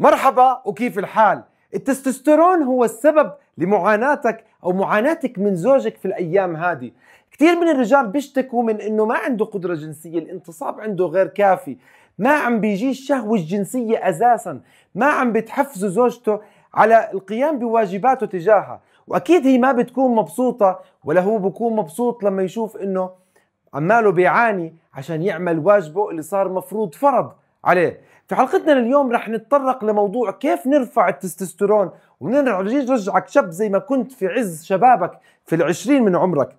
مرحبا وكيف الحال؟ التستوستيرون هو السبب لمعاناتك او معاناتك من زوجك في الايام هذه كثير من الرجال بيشتكوا من انه ما عنده قدره جنسيه الانتصاب عنده غير كافي ما عم بيجي الشهوه الجنسيه اساسا ما عم بتحفزه زوجته على القيام بواجباته تجاهها واكيد هي ما بتكون مبسوطه ولا هو بكون مبسوط لما يشوف انه عماله بيعاني عشان يعمل واجبه اللي صار مفروض فرض عليه في حلقتنا لليوم رح نتطرق لموضوع كيف نرفع التستوستيرون ونرجعك شاب زي ما كنت في عز شبابك في العشرين من عمرك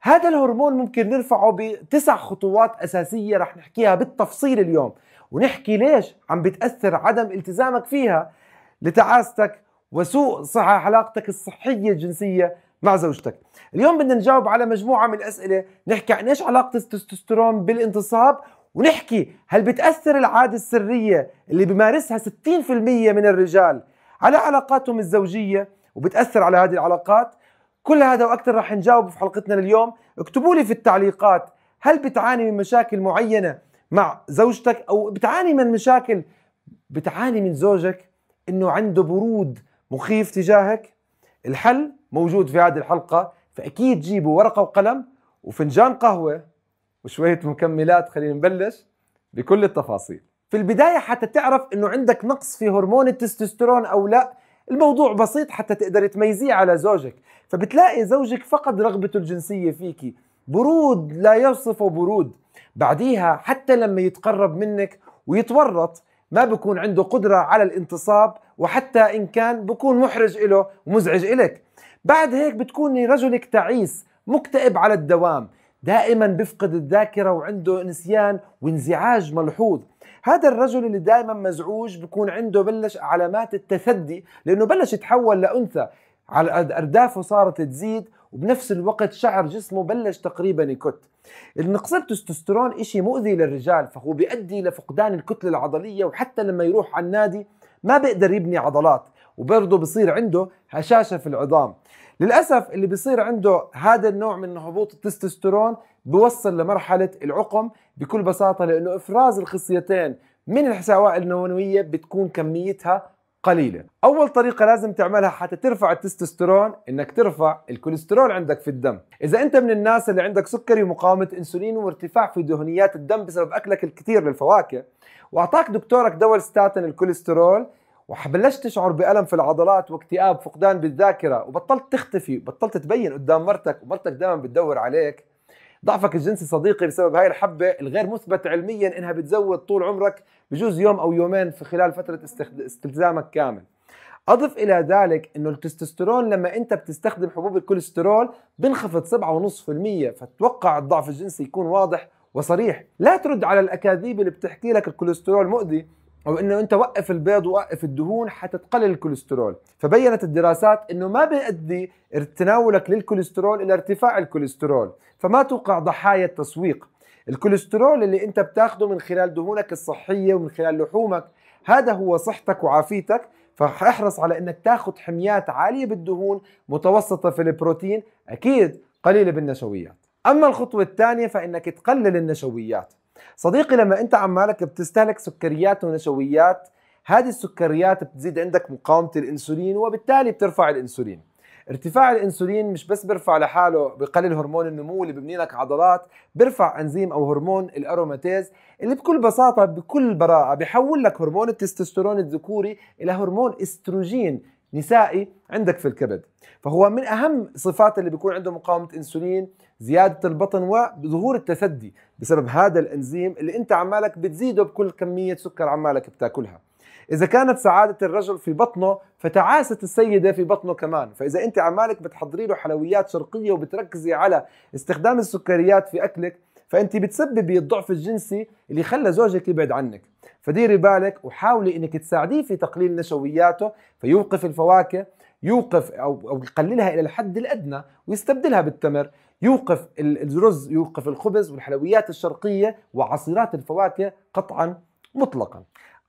هذا الهرمون ممكن نرفعه بتسع خطوات أساسية رح نحكيها بالتفصيل اليوم ونحكي ليش عم بتأثر عدم التزامك فيها لتعاستك وسوء صحة علاقتك الصحية الجنسية مع زوجتك اليوم بدنا نجاوب على مجموعة من الأسئلة نحكي عن إيش علاقة التستوستيرون بالانتصاب ونحكي هل بتأثر العادة السرية اللي بيمارسها 60% من الرجال على علاقاتهم الزوجية وبتأثر على هذه العلاقات كل هذا وأكثر رح نجاوب في حلقتنا اليوم اكتبوا لي في التعليقات هل بتعاني من مشاكل معينة مع زوجتك أو بتعاني من مشاكل بتعاني من زوجك أنه عنده برود مخيف تجاهك الحل موجود في هذه الحلقة فأكيد جيبوا ورقة وقلم وفنجان قهوة وشوية مكملات خلينا نبلش بكل التفاصيل في البداية حتى تعرف انه عندك نقص في هرمون التستوستيرون او لا الموضوع بسيط حتى تقدر تميزيه على زوجك فبتلاقي زوجك فقد رغبته الجنسية فيكي برود لا يوصفه برود بعديها حتى لما يتقرب منك ويتورط ما بكون عنده قدرة على الانتصاب وحتى إن كان بكون محرج إله ومزعج إلك بعد هيك بتكوني رجلك تعيس مكتئب على الدوام دائما بيفقد الذاكرة وعنده نسيان وانزعاج ملحوظ هذا الرجل اللي دائما مزعوج بكون عنده بلش علامات التثدي لأنه بلش يتحول لأنثى على أردافه صارت تزيد وبنفس الوقت شعر جسمه بلش تقريبا يكت النقص التستوستيرون إشي مؤذي للرجال فهو بيؤدي لفقدان الكتلة العضلية وحتى لما يروح على النادي ما بيقدر يبني عضلات وبرضه بصير عنده هشاشة في العظام للاسف اللي بيصير عنده هذا النوع من هبوط التستوستيرون بوصل لمرحله العقم بكل بساطه لانه افراز الخصيتين من الحساواء النوويه بتكون كميتها قليله اول طريقه لازم تعملها حتى ترفع التستوستيرون انك ترفع الكوليسترول عندك في الدم اذا انت من الناس اللي عندك سكري ومقاومه انسولين وارتفاع في دهنيات الدم بسبب اكلك الكثير للفواكه واعطاك دكتورك دول ستاتن الكوليسترول وبلشت تشعر بألم في العضلات واكتئاب فقدان بالذاكرة وبطلت تختفي بطلت تبين قدام مرتك ومرتك دائما بتدور عليك ضعفك الجنسي صديقي بسبب هاي الحبة الغير مثبت علميا انها بتزود طول عمرك بجوز يوم او يومين في خلال فترة استلزامك كامل أضف إلى ذلك أنه التستوستيرون لما أنت بتستخدم حبوب الكوليسترول بنخفض 7.5% فتوقع الضعف الجنسي يكون واضح وصريح لا ترد على الأكاذيب اللي بتحكي لك الكوليسترول مؤذي او انه انت وقف البيض ووقف الدهون حتتقلل الكوليسترول فبينت الدراسات انه ما بيؤدي تناولك للكوليسترول الى ارتفاع الكوليسترول فما توقع ضحايا التسويق الكوليسترول اللي انت بتاخده من خلال دهونك الصحيه ومن خلال لحومك هذا هو صحتك وعافيتك فاحرص على انك تاخذ حميات عاليه بالدهون متوسطه في البروتين اكيد قليله بالنشويات اما الخطوه الثانيه فانك تقلل النشويات صديقي لما انت عمالك بتستهلك سكريات ونشويات هذه السكريات بتزيد عندك مقاومة الانسولين وبالتالي بترفع الانسولين ارتفاع الانسولين مش بس بيرفع لحاله بقلل هرمون النمو اللي ببني لك عضلات بيرفع انزيم او هرمون الاروماتيز اللي بكل بساطه بكل براءه بحول لك هرمون التستوستيرون الذكوري الى هرمون استروجين نسائي عندك في الكبد فهو من اهم صفات اللي بيكون عنده مقاومه انسولين زيادة البطن وظهور التسدي بسبب هذا الانزيم اللي انت عمالك بتزيده بكل كمية سكر عمالك بتاكلها إذا كانت سعادة الرجل في بطنه فتعاسة السيدة في بطنه كمان فإذا أنت عمالك بتحضري له حلويات شرقية وبتركزي على استخدام السكريات في أكلك فأنت بتسببي الضعف الجنسي اللي خلى زوجك يبعد عنك فديري بالك وحاولي أنك تساعديه في تقليل نشوياته فيوقف الفواكه يوقف أو, أو يقللها إلى الحد الأدنى ويستبدلها بالتمر يوقف الرز يوقف الخبز والحلويات الشرقية وعصيرات الفواكه قطعا مطلقا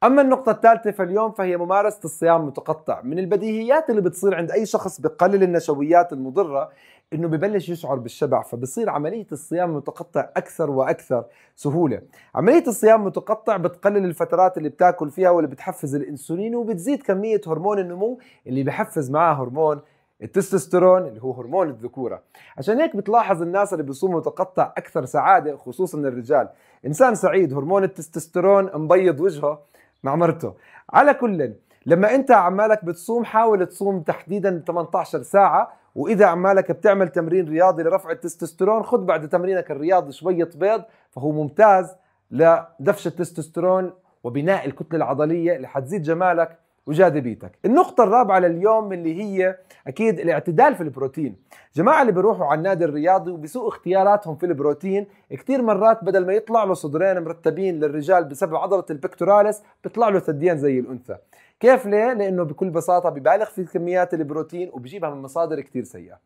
أما النقطة الثالثة فاليوم فهي ممارسة الصيام المتقطع من البديهيات اللي بتصير عند أي شخص بقلل النشويات المضرة انه ببلش يشعر بالشبع فبصير عمليه الصيام المتقطع اكثر واكثر سهوله عمليه الصيام المتقطع بتقلل الفترات اللي بتاكل فيها واللي بتحفز الانسولين وبتزيد كميه هرمون النمو اللي بحفز معاه هرمون التستوستيرون اللي هو هرمون الذكوره عشان هيك بتلاحظ الناس اللي بيصوموا متقطع اكثر سعاده خصوصا الرجال انسان سعيد هرمون التستوستيرون مبيض وجهه مع مرته على كل لما انت عمالك بتصوم حاول تصوم تحديدا 18 ساعه واذا عمالك بتعمل تمرين رياضي لرفع التستوستيرون خذ بعد تمرينك الرياضي شويه بيض فهو ممتاز لدفش التستوستيرون وبناء الكتله العضليه اللي حتزيد جمالك وجاذبيتك النقطة الرابعة لليوم اللي هي أكيد الاعتدال في البروتين جماعة اللي بيروحوا على النادي الرياضي وبسوء اختياراتهم في البروتين كثير مرات بدل ما يطلع له صدرين مرتبين للرجال بسبب عضلة البكتورالس بيطلع له ثديين زي الأنثى كيف ليه؟ لأنه بكل بساطة ببالغ في كميات البروتين وبجيبها من مصادر كثير سيئة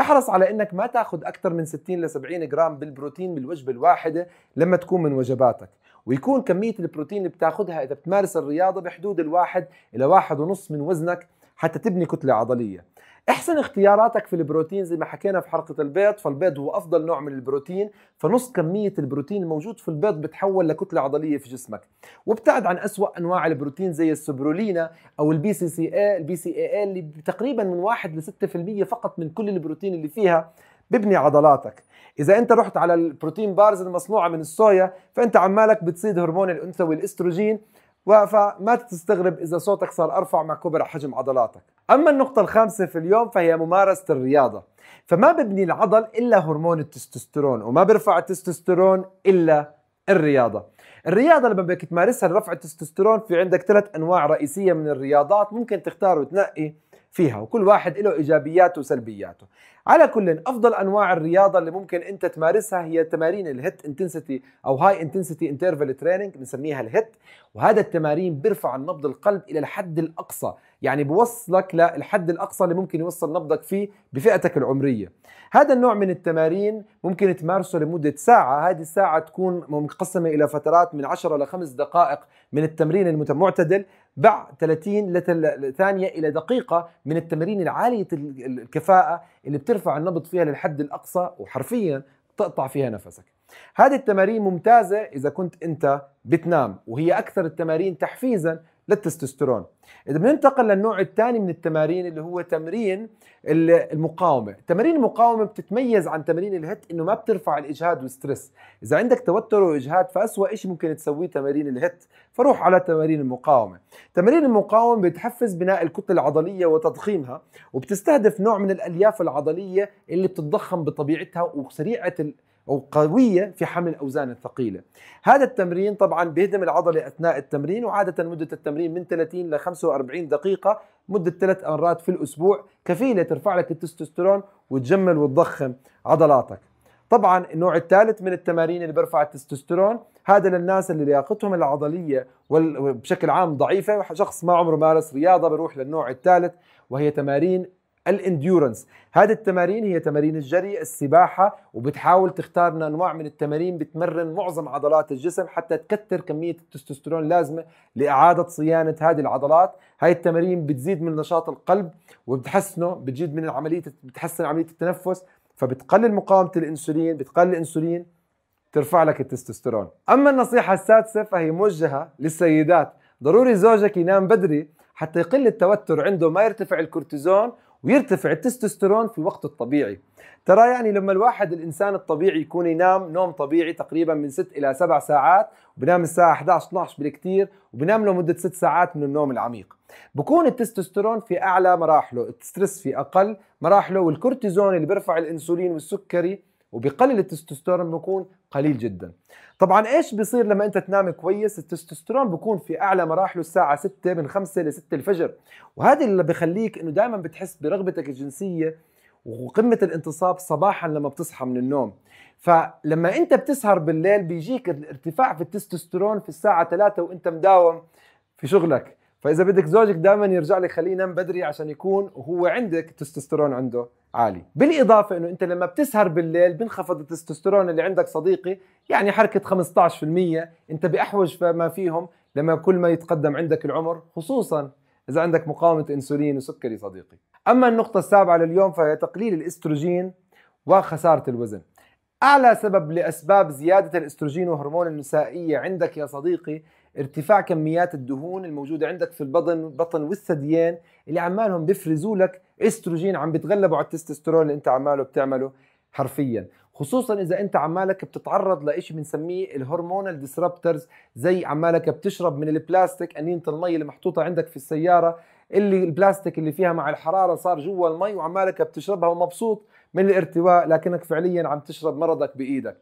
احرص على أنك ما تأخذ أكثر من 60 ل 70 جرام بالبروتين بالوجبة الواحدة لما تكون من وجباتك ويكون كميه البروتين اللي بتاخذها اذا بتمارس الرياضه بحدود الواحد الى واحد ونص من وزنك حتى تبني كتله عضليه احسن اختياراتك في البروتين زي ما حكينا في حلقه البيض فالبيض هو افضل نوع من البروتين فنص كميه البروتين الموجود في البيض بتحول لكتله عضليه في جسمك وابتعد عن اسوا انواع البروتين زي السبرولينا او البي سي سي اي البي سي اي اللي تقريبا من 1 ل 6% فقط من كل البروتين اللي فيها ببني عضلاتك اذا انت رحت على البروتين بارز المصنوعه من الصويا فانت عمالك بتصيد هرمون الانثى والاستروجين فما تستغرب اذا صوتك صار ارفع مع كبر حجم عضلاتك اما النقطه الخامسه في اليوم فهي ممارسه الرياضه فما ببني العضل الا هرمون التستوستيرون وما برفع التستوستيرون الا الرياضه الرياضه لما بدك تمارسها لرفع التستوستيرون في عندك ثلاث انواع رئيسيه من الرياضات ممكن تختار وتنقي فيها وكل واحد له ايجابياته وسلبياته على كل افضل انواع الرياضه اللي ممكن انت تمارسها هي تمارين الهيت انتنسيتي او هاي انتنسيتي انترفال تريننج بنسميها الهيت وهذا التمارين بيرفع النبض القلب الى الحد الاقصى يعني بوصلك للحد الاقصى اللي ممكن يوصل نبضك فيه بفئتك العمريه هذا النوع من التمارين ممكن تمارسه لمده ساعه هذه الساعه تكون مقسمه الى فترات من 10 ل 5 دقائق من التمرين المعتدل بع 30 ثانيه الى دقيقه من التمارين العاليه الكفاءه اللي بترفع النبض فيها للحد الاقصى وحرفيا تقطع فيها نفسك هذه التمارين ممتازة إذا كنت أنت بتنام وهي أكثر التمارين تحفيزا للتستوستيرون اذا بننتقل للنوع الثاني من التمارين اللي هو تمرين المقاومه تمارين المقاومه بتتميز عن تمارين الهيت انه ما بترفع الاجهاد والستريس اذا عندك توتر واجهاد فاسوا شيء ممكن تسويه تمارين الهيت فروح على تمارين المقاومه تمارين المقاومه بتحفز بناء الكتله العضليه وتضخيمها وبتستهدف نوع من الالياف العضليه اللي بتتضخم بطبيعتها وسريعه وقوية في حمل الأوزان الثقيلة هذا التمرين طبعا بيهدم العضلة أثناء التمرين وعادة مدة التمرين من 30 ل 45 دقيقة مدة ثلاث مرات في الأسبوع كفيلة ترفع لك التستوستيرون وتجمل وتضخم عضلاتك طبعا النوع الثالث من التمارين اللي برفع التستوستيرون هذا للناس اللي لياقتهم العضليه بشكل عام ضعيفه شخص ما عمره مارس رياضه بروح للنوع الثالث وهي تمارين الانديورنس هذه التمارين هي تمارين الجري السباحة وبتحاول تختار أنواع من التمارين بتمرن معظم عضلات الجسم حتى تكثر كمية التستوستيرون اللازمة لإعادة صيانة هذه العضلات هاي التمارين بتزيد من نشاط القلب وبتحسنه بتزيد من عملية بتحسن عملية التنفس فبتقلل مقاومة الأنسولين بتقلل الأنسولين ترفع لك التستوستيرون أما النصيحة السادسة فهي موجهة للسيدات ضروري زوجك ينام بدري حتى يقل التوتر عنده ما يرتفع الكورتيزون ويرتفع التستوستيرون في الوقت الطبيعي ترى يعني لما الواحد الانسان الطبيعي يكون ينام نوم طبيعي تقريبا من 6 الى 7 ساعات وبنام الساعه 11 12 بالكثير وبنام له مده 6 ساعات من النوم العميق بكون التستوستيرون في اعلى مراحله الستريس في اقل مراحله والكورتيزون اللي بيرفع الانسولين والسكري وبقلل التستوستيرون بيكون قليل جدا طبعا ايش بيصير لما انت تنام كويس التستوستيرون بيكون في اعلى مراحله الساعه 6 من 5 ل 6 الفجر وهذا اللي بخليك انه دائما بتحس برغبتك الجنسيه وقمه الانتصاب صباحا لما بتصحى من النوم فلما انت بتسهر بالليل بيجيك الارتفاع في التستوستيرون في الساعه 3 وانت مداوم في شغلك فاذا بدك زوجك دائما يرجع لك خليه ينام بدري عشان يكون وهو عندك تستوستيرون عنده عالي بالاضافه انه انت لما بتسهر بالليل بينخفض التستوستيرون اللي عندك صديقي يعني حركه 15% انت باحوج فما فيهم لما كل ما يتقدم عندك العمر خصوصا اذا عندك مقاومه انسولين وسكري صديقي اما النقطه السابعه لليوم فهي تقليل الاستروجين وخساره الوزن اعلى سبب لاسباب زياده الاستروجين وهرمون النسائيه عندك يا صديقي ارتفاع كميات الدهون الموجوده عندك في البطن البطن والثديين اللي عمالهم بيفرزوا لك استروجين عم بتغلبوا على التستوستيرون اللي انت عماله بتعمله حرفيا خصوصا اذا انت عمالك بتتعرض لشيء بنسميه الهرمونال ديسربترز زي عمالك بتشرب من البلاستيك انينه المي اللي محطوطه عندك في السياره اللي البلاستيك اللي فيها مع الحراره صار جوا المي وعمالك بتشربها ومبسوط من الارتواء لكنك فعليا عم تشرب مرضك بايدك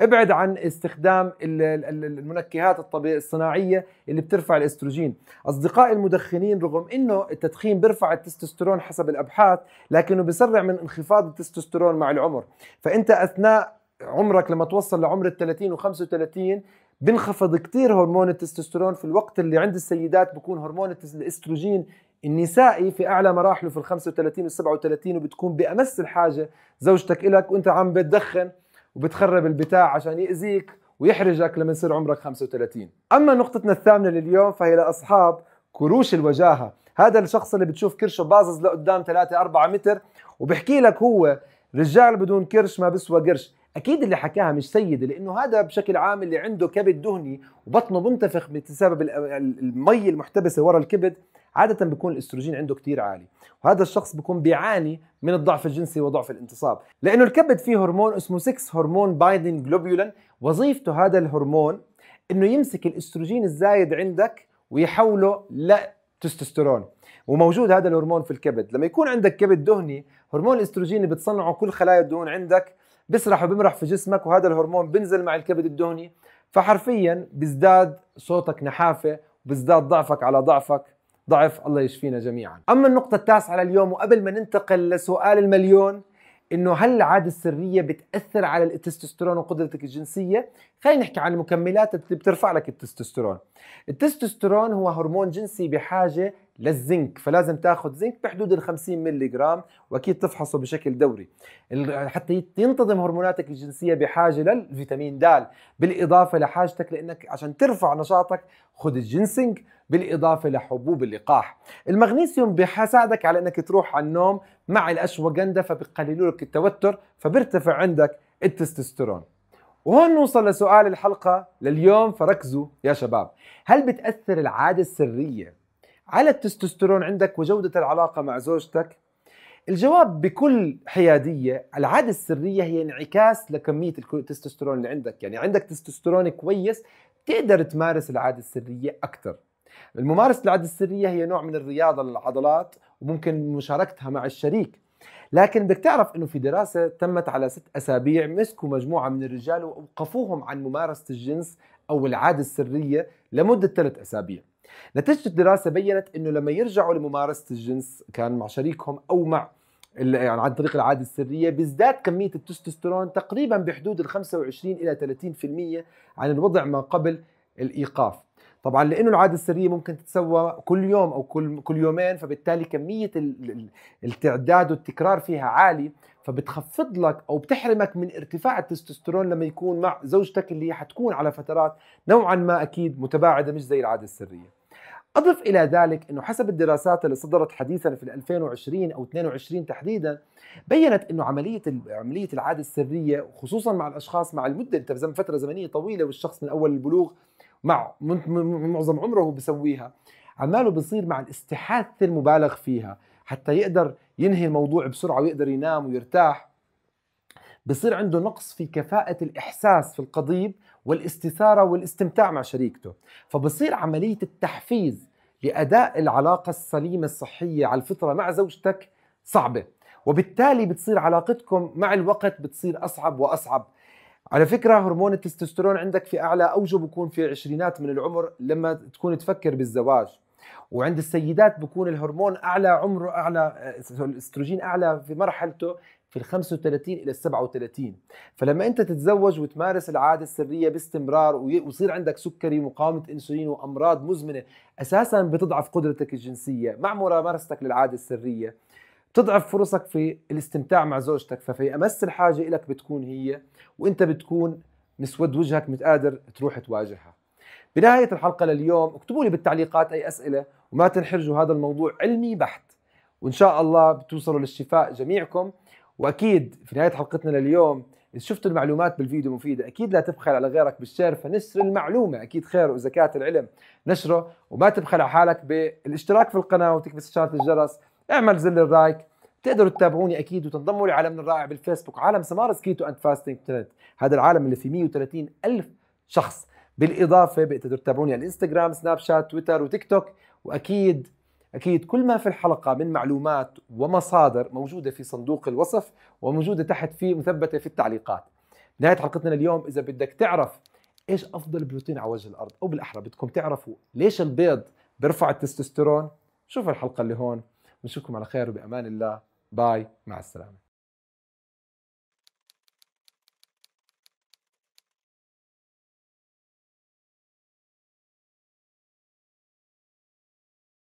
ابعد عن استخدام المنكهات الطبيعية الصناعية اللي بترفع الاستروجين أصدقائي المدخنين رغم أنه التدخين بيرفع التستوستيرون حسب الأبحاث لكنه بيسرع من انخفاض التستوستيرون مع العمر فأنت أثناء عمرك لما توصل لعمر ال 30 و 35 بنخفض كثير هرمون التستوستيرون في الوقت اللي عند السيدات بكون هرمون الاستروجين النسائي في اعلى مراحله في ال 35 وال 37 وبتكون بامس الحاجه زوجتك الك وانت عم بتدخن وبتخرب البتاع عشان ياذيك ويحرجك لما يصير عمرك 35 اما نقطتنا الثامنه لليوم فهي لاصحاب كروش الوجاهه هذا الشخص اللي بتشوف كرشه باظظ لقدام 3 4 متر وبحكي لك هو رجال بدون كرش ما بسوى قرش اكيد اللي حكاها مش سيد لانه هذا بشكل عام اللي عنده كبد دهني وبطنه منتفخ بسبب المي المحتبسه ورا الكبد عاده بيكون الاستروجين عنده كثير عالي وهذا الشخص بيكون بيعاني من الضعف الجنسي وضعف الانتصاب لانه الكبد فيه هرمون اسمه 6 هرمون بايندين جلوبيولان وظيفته هذا الهرمون انه يمسك الاستروجين الزايد عندك ويحوله لتستوستيرون وموجود هذا الهرمون في الكبد لما يكون عندك كبد دهني هرمون الاستروجين اللي بتصنعه كل خلايا الدهون عندك بيسرح وبمرح في جسمك وهذا الهرمون بنزل مع الكبد الدهني فحرفيا بيزداد صوتك نحافه بيزداد ضعفك على ضعفك ضعف الله يشفينا جميعا أما النقطة التاسعة لليوم وقبل ما ننتقل لسؤال المليون انه هل العاده السريه بتاثر على التستوستيرون وقدرتك الجنسيه؟ خلينا نحكي عن المكملات اللي بترفع لك التستوستيرون. التستوستيرون هو هرمون جنسي بحاجه للزنك فلازم تاخذ زنك بحدود ال 50 ملي جرام واكيد تفحصه بشكل دوري حتى ينتظم هرموناتك الجنسيه بحاجه للفيتامين د بالاضافه لحاجتك لانك عشان ترفع نشاطك خذ الجنسنج بالاضافه لحبوب اللقاح المغنيسيوم بيساعدك على انك تروح على النوم مع الاشواجندا فبقللوا لك التوتر فبيرتفع عندك التستوستيرون وهون نوصل لسؤال الحلقة لليوم فركزوا يا شباب هل بتأثر العادة السرية على التستوستيرون عندك وجودة العلاقة مع زوجتك؟ الجواب بكل حيادية العادة السرية هي انعكاس لكمية التستوستيرون اللي عندك يعني عندك تستوستيرون كويس تقدر تمارس العادة السرية أكثر الممارسة العادة السرية هي نوع من الرياضة للعضلات وممكن مشاركتها مع الشريك لكن بدك تعرف انه في دراسه تمت على ست اسابيع مسكوا مجموعه من الرجال واوقفوهم عن ممارسه الجنس او العاده السريه لمده ثلاث اسابيع نتيجة الدراسة بينت أنه لما يرجعوا لممارسة الجنس كان مع شريكهم أو مع يعني عن طريق العاده السريه بيزداد كميه التستوستيرون تقريبا بحدود ال 25 الى 30% عن الوضع ما قبل الايقاف طبعا لانه العاده السريه ممكن تتسوى كل يوم او كل كل يومين فبالتالي كميه التعداد والتكرار فيها عالي فبتخفض لك او بتحرمك من ارتفاع التستوستيرون لما يكون مع زوجتك اللي هي حتكون على فترات نوعا ما اكيد متباعده مش زي العاده السريه أضف إلى ذلك أنه حسب الدراسات اللي صدرت حديثا في 2020 أو 22 تحديدا بيّنت أنه عملية عملية العادة السرية وخصوصا مع الأشخاص مع المدة اللي فترة زمنية طويلة والشخص من أول البلوغ مع معظم عمره بسويها عماله بصير مع الاستحاثة المبالغ فيها حتى يقدر ينهي الموضوع بسرعة ويقدر ينام ويرتاح بصير عنده نقص في كفاءة الإحساس في القضيب والاستثارة والاستمتاع مع شريكته فبصير عملية التحفيز لأداء العلاقة السليمة الصحية على الفطرة مع زوجتك صعبة وبالتالي بتصير علاقتكم مع الوقت بتصير أصعب وأصعب على فكرة هرمون التستوستيرون عندك في أعلى أوجه بكون في عشرينات من العمر لما تكون تفكر بالزواج وعند السيدات بكون الهرمون اعلى عمره اعلى آه، الاستروجين اعلى في مرحلته في ال 35 الى ال 37 فلما انت تتزوج وتمارس العاده السريه باستمرار ويصير عندك سكري ومقاومه انسولين وامراض مزمنه اساسا بتضعف قدرتك الجنسيه مع ممارستك للعاده السريه بتضعف فرصك في الاستمتاع مع زوجتك ففي امس الحاجه لك بتكون هي وانت بتكون مسود وجهك مش قادر تروح تواجهها بنهاية الحلقة لليوم اكتبوا لي بالتعليقات أي أسئلة وما تنحرجوا هذا الموضوع علمي بحت وإن شاء الله بتوصلوا للشفاء جميعكم وأكيد في نهاية حلقتنا لليوم إذا شفتوا المعلومات بالفيديو مفيدة أكيد لا تبخل على غيرك بالشير فنشر المعلومة أكيد خير وزكاة العلم نشره وما تبخل على حالك بالاشتراك في القناة وتكبس إشارة الجرس اعمل زر اللايك تقدروا تتابعوني اكيد وتنضموا لعالمنا الرائع بالفيسبوك عالم سمارس كيتو اند فاستنج ترند هذا العالم اللي فيه 130 الف شخص بالاضافه بتقدروا تتابعوني على الانستغرام سناب شات تويتر وتيك توك واكيد اكيد كل ما في الحلقه من معلومات ومصادر موجوده في صندوق الوصف وموجوده تحت في مثبته في التعليقات نهايه حلقتنا اليوم اذا بدك تعرف ايش افضل بروتين على وجه الارض او بالاحرى بدكم تعرفوا ليش البيض بيرفع التستوستيرون شوف الحلقه اللي هون بنشوفكم على خير وبامان الله باي مع السلامه